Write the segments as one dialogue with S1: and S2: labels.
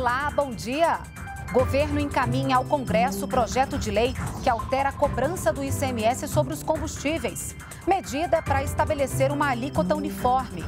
S1: Olá, bom dia. Governo encaminha ao Congresso projeto de lei que altera a cobrança do ICMS sobre os combustíveis. Medida para estabelecer uma alíquota uniforme.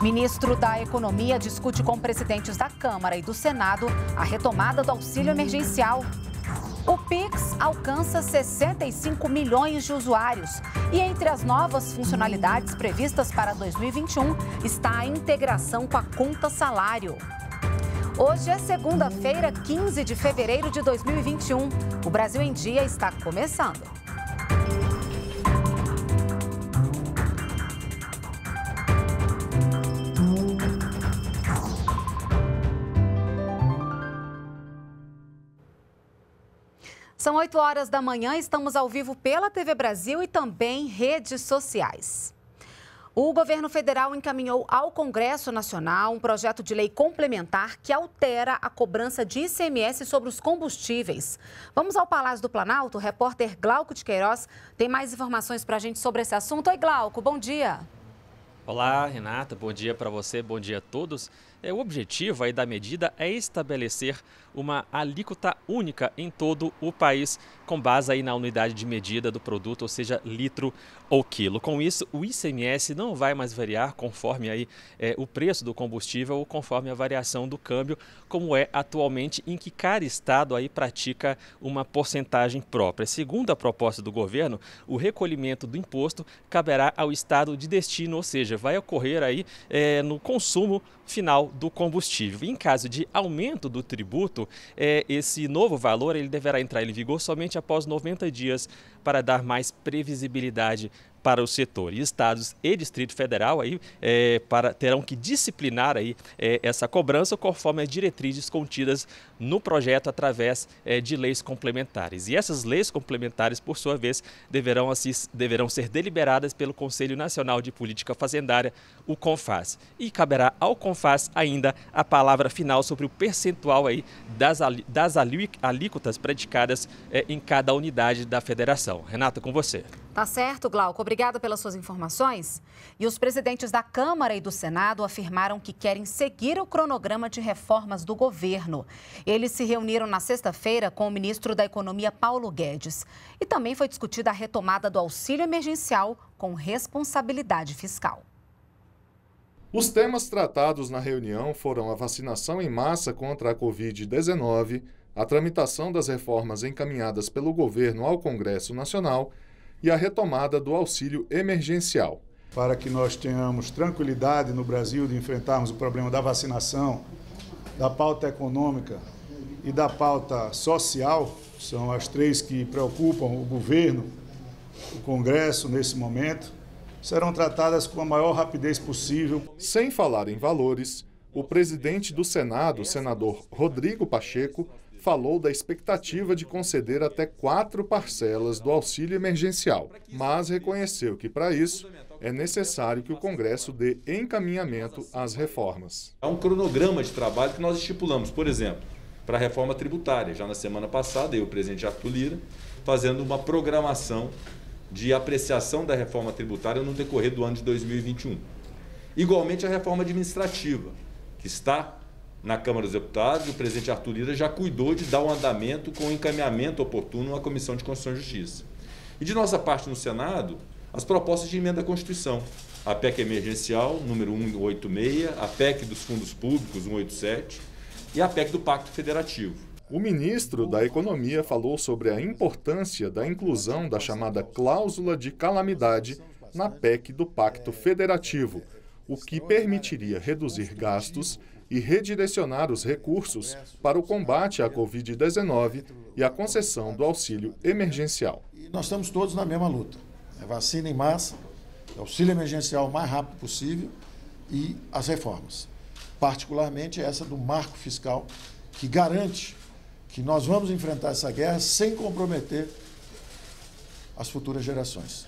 S1: Ministro da Economia discute com presidentes da Câmara e do Senado a retomada do auxílio emergencial. O Pix alcança 65 milhões de usuários. E entre as novas funcionalidades previstas para 2021 está a integração com a conta salário. Hoje é segunda-feira, 15 de fevereiro de 2021. O Brasil em Dia está começando. São 8 horas da manhã, estamos ao vivo pela TV Brasil e também redes sociais. O governo federal encaminhou ao Congresso Nacional um projeto de lei complementar que altera a cobrança de ICMS sobre os combustíveis. Vamos ao Palácio do Planalto. O repórter Glauco de Queiroz tem mais informações para a gente sobre esse assunto. Oi, Glauco, bom dia.
S2: Olá, Renata, bom dia para você, bom dia a todos. É, o objetivo aí da medida é estabelecer uma alíquota única em todo o país com base aí na unidade de medida do produto, ou seja, litro ou quilo. Com isso, o ICMS não vai mais variar conforme aí, é, o preço do combustível ou conforme a variação do câmbio, como é atualmente, em que cada estado aí pratica uma porcentagem própria. Segundo a proposta do governo, o recolhimento do imposto caberá ao estado de destino, ou seja, vai ocorrer aí é, no consumo final do combustível. em caso de aumento do tributo, é, esse novo valor ele deverá entrar em vigor somente somente após 90 dias para dar mais previsibilidade para o setor. E estados e Distrito Federal aí, é, para, terão que disciplinar aí, é, essa cobrança conforme as diretrizes contidas no projeto através é, de leis complementares. E essas leis complementares, por sua vez, deverão, assim deverão ser deliberadas pelo Conselho Nacional de Política Fazendária, o CONFAS. E caberá ao CONFAS ainda a palavra final sobre o percentual aí das, das alíquotas praticadas é, em cada unidade da federação. Renata, com você.
S1: Tá certo, Glauco. Obrigada pelas suas informações. E os presidentes da Câmara e do Senado afirmaram que querem seguir o cronograma de reformas do governo. Eles se reuniram na sexta-feira com o ministro da Economia, Paulo Guedes. E também foi discutida a retomada do auxílio emergencial com responsabilidade fiscal.
S3: Os temas tratados na reunião foram a vacinação em massa contra a Covid-19, a tramitação das reformas encaminhadas pelo governo ao Congresso Nacional e a retomada do auxílio emergencial. Para que nós tenhamos tranquilidade no Brasil de enfrentarmos o problema da vacinação, da pauta econômica e da pauta social, são as três que preocupam o governo, o Congresso nesse momento, serão tratadas com a maior rapidez possível. Sem falar em valores, o presidente do Senado, senador Rodrigo Pacheco, falou da expectativa de conceder até quatro parcelas do auxílio emergencial, mas reconheceu que, para isso, é necessário que o Congresso dê encaminhamento às reformas. Há é um
S2: cronograma de trabalho que nós estipulamos, por exemplo, para a reforma tributária. Já na semana passada, eu, o presidente Arthur Lira, fazendo uma programação de apreciação da reforma tributária no decorrer do ano de 2021. Igualmente, a reforma administrativa, que está na Câmara dos Deputados, o presidente Arthur Lira já cuidou de dar um andamento com um encaminhamento oportuno à Comissão de Constituição e Justiça. E de nossa parte no Senado, as propostas de emenda à Constituição. A PEC emergencial, número 186, a PEC dos fundos públicos, 187, e a PEC do Pacto Federativo. O ministro da Economia falou
S3: sobre a importância da inclusão da chamada cláusula de calamidade na PEC do Pacto Federativo, o que permitiria reduzir gastos e redirecionar os recursos para o combate à Covid-19 e a concessão
S2: do auxílio emergencial. Nós estamos todos na mesma luta. É vacina em massa, é auxílio emergencial o mais rápido possível e as reformas. Particularmente essa do marco fiscal, que garante que nós vamos enfrentar essa guerra sem comprometer as futuras gerações.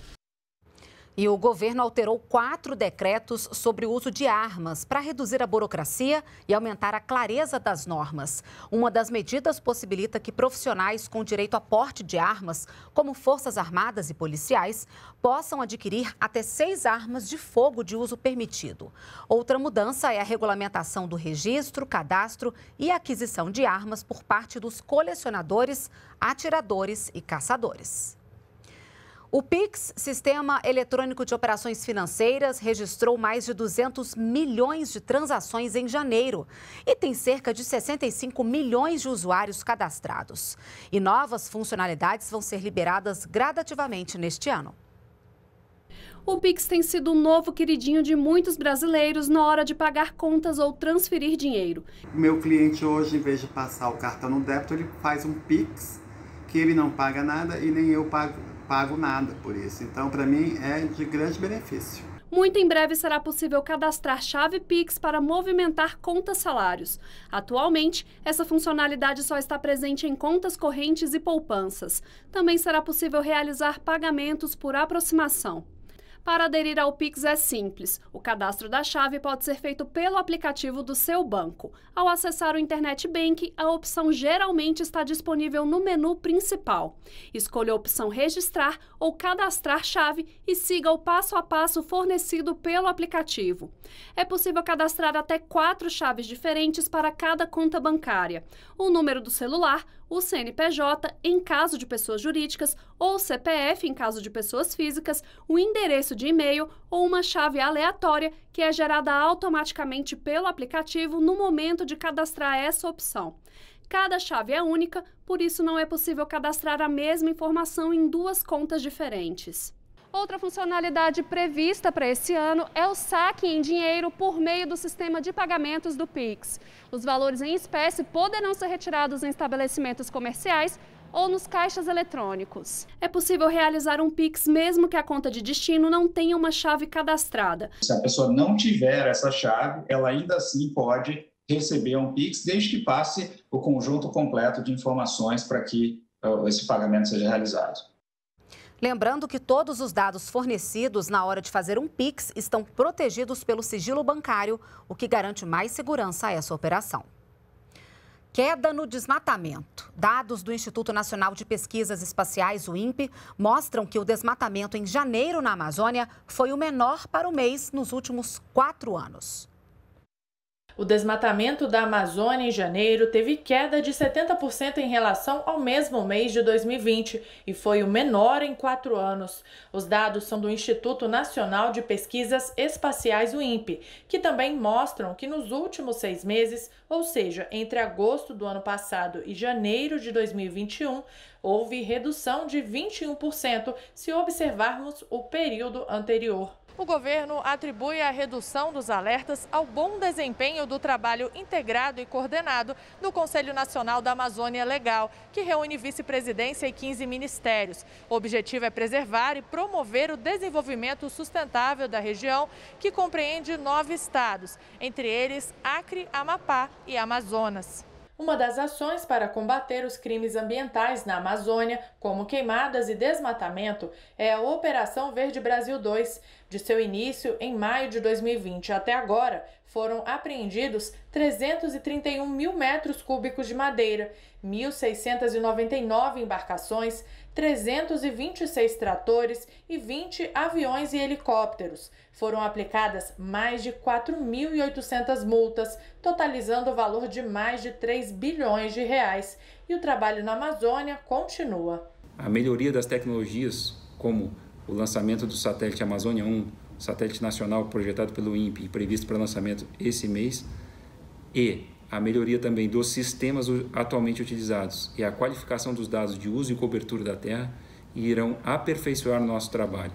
S1: E o governo alterou quatro decretos sobre o uso de armas para reduzir a burocracia e aumentar a clareza das normas. Uma das medidas possibilita que profissionais com direito a porte de armas, como Forças Armadas e policiais, possam adquirir até seis armas de fogo de uso permitido. Outra mudança é a regulamentação do registro, cadastro e aquisição de armas por parte dos colecionadores, atiradores e caçadores. O PIX, Sistema Eletrônico de Operações Financeiras, registrou mais de 200 milhões de transações em janeiro e tem cerca de 65 milhões de usuários cadastrados. E novas funcionalidades vão ser liberadas gradativamente neste ano.
S4: O Pix tem sido um novo queridinho de muitos brasileiros na hora de pagar contas ou transferir dinheiro.
S2: Meu cliente hoje, em vez de passar o cartão no débito, ele faz um Pix, que ele não paga nada e nem eu pago pago nada por isso. Então, para mim, é de grande benefício.
S4: Muito em breve será possível cadastrar chave Pix para movimentar contas salários. Atualmente, essa funcionalidade só está presente em contas correntes e poupanças. Também será possível realizar pagamentos por aproximação. Para aderir ao Pix é simples. O cadastro da chave pode ser feito pelo aplicativo do seu banco. Ao acessar o Internet Bank, a opção geralmente está disponível no menu principal. Escolha a opção Registrar ou Cadastrar chave e siga o passo a passo fornecido pelo aplicativo. É possível cadastrar até quatro chaves diferentes para cada conta bancária: o número do celular, o CNPJ em caso de pessoas jurídicas ou CPF em caso de pessoas físicas, o endereço de e-mail ou uma chave aleatória que é gerada automaticamente pelo aplicativo no momento de cadastrar essa opção. Cada chave é única, por isso não é possível cadastrar a mesma informação em duas contas diferentes. Outra funcionalidade prevista para esse ano é o saque em dinheiro por meio do sistema de pagamentos do Pix. Os valores em espécie poderão ser retirados em estabelecimentos comerciais ou nos caixas eletrônicos. É possível realizar um Pix mesmo que a conta de destino não tenha uma chave cadastrada.
S2: Se a pessoa não tiver essa chave, ela ainda assim pode receber um Pix, desde que passe o conjunto completo de informações para que eh, esse pagamento seja realizado.
S1: Lembrando que todos os dados fornecidos na hora de fazer um Pix estão protegidos pelo sigilo bancário, o que garante mais segurança a essa operação. Queda no desmatamento. Dados do Instituto Nacional de Pesquisas Espaciais, o INPE, mostram que o desmatamento em janeiro na Amazônia
S5: foi o menor para o mês nos últimos quatro anos. O desmatamento da Amazônia em janeiro teve queda de 70% em relação ao mesmo mês de 2020 e foi o menor em quatro anos. Os dados são do Instituto Nacional de Pesquisas Espaciais, o INPE, que também mostram que nos últimos seis meses, ou seja, entre agosto do ano passado e janeiro de 2021, houve redução de 21% se observarmos o período anterior. O governo atribui a redução dos alertas ao bom desempenho do trabalho integrado e coordenado do Conselho Nacional da Amazônia Legal, que reúne vice-presidência e 15 ministérios. O objetivo é preservar e promover o desenvolvimento sustentável da região, que compreende nove estados, entre eles Acre, Amapá e Amazonas. Uma das ações para combater os crimes ambientais na Amazônia, como queimadas e desmatamento, é a Operação Verde Brasil 2. De seu início, em maio de 2020 até agora, foram apreendidos 331 mil metros cúbicos de madeira, 1.699 embarcações, 326 tratores e 20 aviões e helicópteros. Foram aplicadas mais de 4.800 multas, totalizando o valor de mais de 3 bilhões de reais. E o trabalho na Amazônia continua.
S2: A melhoria das tecnologias, como o lançamento do satélite Amazônia 1, satélite nacional projetado pelo INPE e previsto para lançamento esse mês, e a melhoria também dos sistemas atualmente utilizados e a qualificação dos dados de uso e cobertura da terra irão aperfeiçoar nosso trabalho.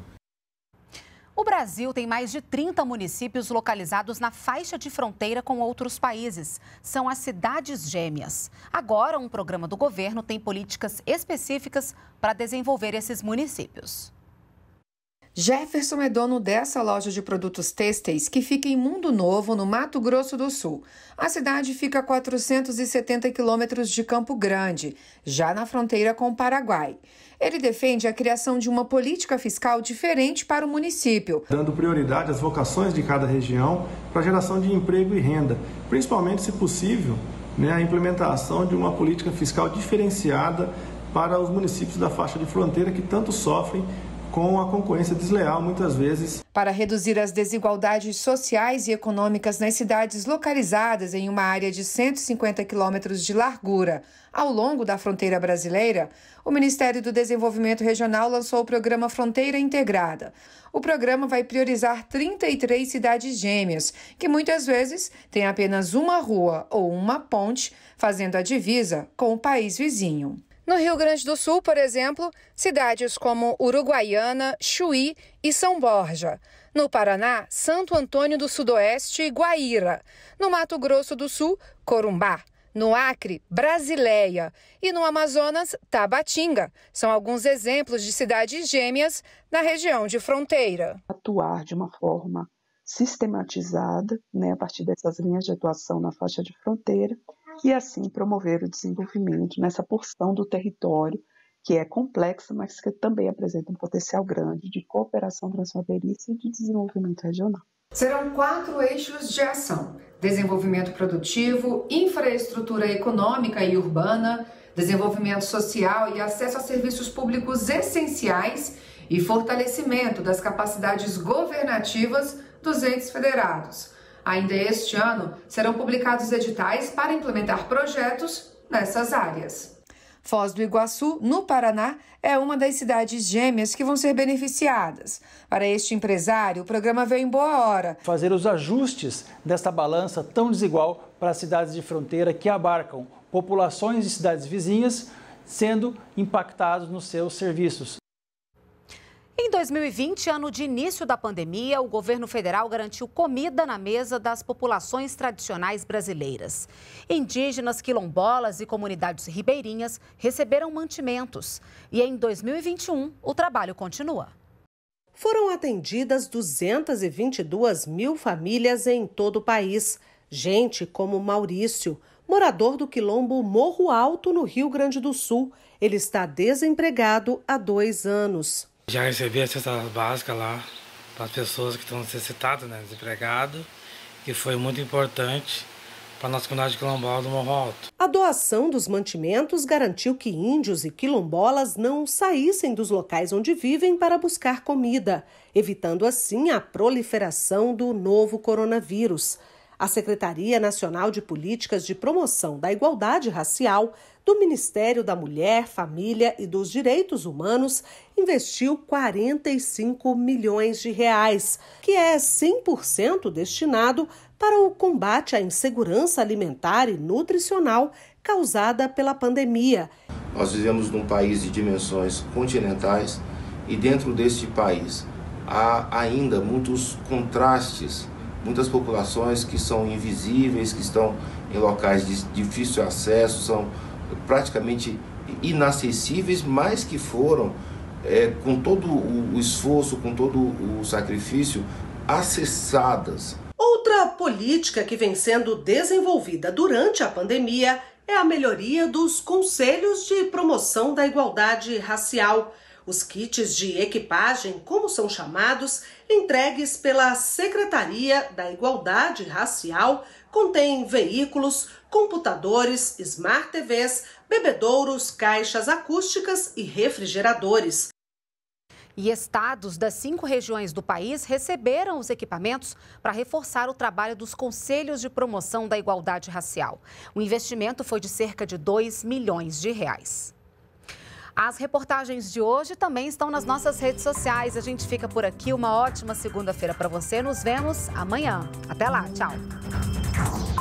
S1: O Brasil tem mais de 30 municípios localizados na faixa de fronteira com outros países. São as cidades gêmeas. Agora, um programa do governo tem políticas específicas para desenvolver esses municípios.
S6: Jefferson é dono dessa loja de produtos têxteis que fica em Mundo Novo, no Mato Grosso do Sul. A cidade fica a 470 quilômetros de Campo Grande, já na fronteira com o Paraguai. Ele defende a criação de uma política fiscal diferente para o município,
S2: dando prioridade às vocações de cada região para a geração de emprego e renda, principalmente, se possível, né, a implementação de uma política fiscal diferenciada para os municípios da faixa de fronteira que tanto sofrem com a concorrência desleal, muitas vezes.
S6: Para reduzir as desigualdades sociais e econômicas nas cidades localizadas em uma área de 150 quilômetros de largura ao longo da fronteira brasileira, o Ministério do Desenvolvimento Regional lançou o programa Fronteira Integrada. O programa vai priorizar 33 cidades gêmeas, que muitas vezes têm apenas uma rua ou uma ponte fazendo a divisa com o país vizinho. No Rio Grande do Sul, por exemplo, cidades como Uruguaiana, Chuí e São Borja. No Paraná, Santo Antônio do Sudoeste e Guaíra. No Mato Grosso do Sul, Corumbá. No Acre, Brasileia. E no Amazonas, Tabatinga. São alguns exemplos de cidades gêmeas na região de fronteira. Atuar de uma forma sistematizada, né, a partir dessas linhas de atuação na faixa de fronteira e assim promover o desenvolvimento nessa porção do território que é complexa, mas que também apresenta um potencial grande de cooperação transfronteiriça e de desenvolvimento regional. Serão quatro eixos de ação: desenvolvimento produtivo, infraestrutura econômica e urbana, desenvolvimento social e acesso a serviços públicos essenciais e fortalecimento das capacidades governativas dos entes federados. Ainda este ano, serão publicados editais para implementar projetos nessas áreas. Foz do Iguaçu, no Paraná, é uma das cidades gêmeas que vão ser beneficiadas. Para este empresário, o programa veio em boa hora.
S2: Fazer os ajustes desta balança tão desigual para as cidades de fronteira que abarcam populações de cidades vizinhas sendo impactados nos seus serviços.
S1: Em 2020, ano de início da pandemia, o governo federal garantiu comida na mesa das populações tradicionais brasileiras. Indígenas, quilombolas e comunidades ribeirinhas receberam mantimentos. E em 2021, o trabalho continua. Foram atendidas
S3: 222 mil famílias em todo o país. Gente como Maurício, morador do quilombo Morro Alto, no Rio Grande do Sul. Ele está desempregado há dois anos.
S2: Já recebi a cesta básica lá para as pessoas que estão necessitadas, né, desempregadas, que foi muito importante para a nossa comunidade quilombola do Morro Alto.
S3: A doação dos mantimentos garantiu que índios e quilombolas não saíssem dos locais onde vivem para buscar comida, evitando assim a proliferação do novo coronavírus. A Secretaria Nacional de Políticas de Promoção da Igualdade Racial do Ministério da Mulher, Família e dos Direitos Humanos investiu 45 milhões de reais, que é 100% destinado para o combate à insegurança alimentar e nutricional causada pela pandemia. Nós vivemos num país de dimensões continentais e dentro deste país há ainda muitos contrastes muitas populações que são invisíveis, que estão em locais de difícil acesso, são praticamente inacessíveis, mas que foram, é, com todo o esforço, com todo o sacrifício, acessadas. Outra política que vem sendo desenvolvida durante a pandemia é a melhoria dos conselhos de promoção da igualdade racial. Os kits de equipagem, como são chamados, entregues pela Secretaria da Igualdade Racial, contêm veículos, computadores, smart TVs, bebedouros, caixas acústicas e refrigeradores.
S1: E estados das cinco regiões do país receberam os equipamentos para reforçar o trabalho dos conselhos de promoção da igualdade racial. O investimento foi de cerca de 2 milhões de reais. As reportagens de hoje também estão nas nossas redes sociais. A gente fica por aqui. Uma ótima segunda-feira para você. Nos vemos amanhã. Até lá. Tchau.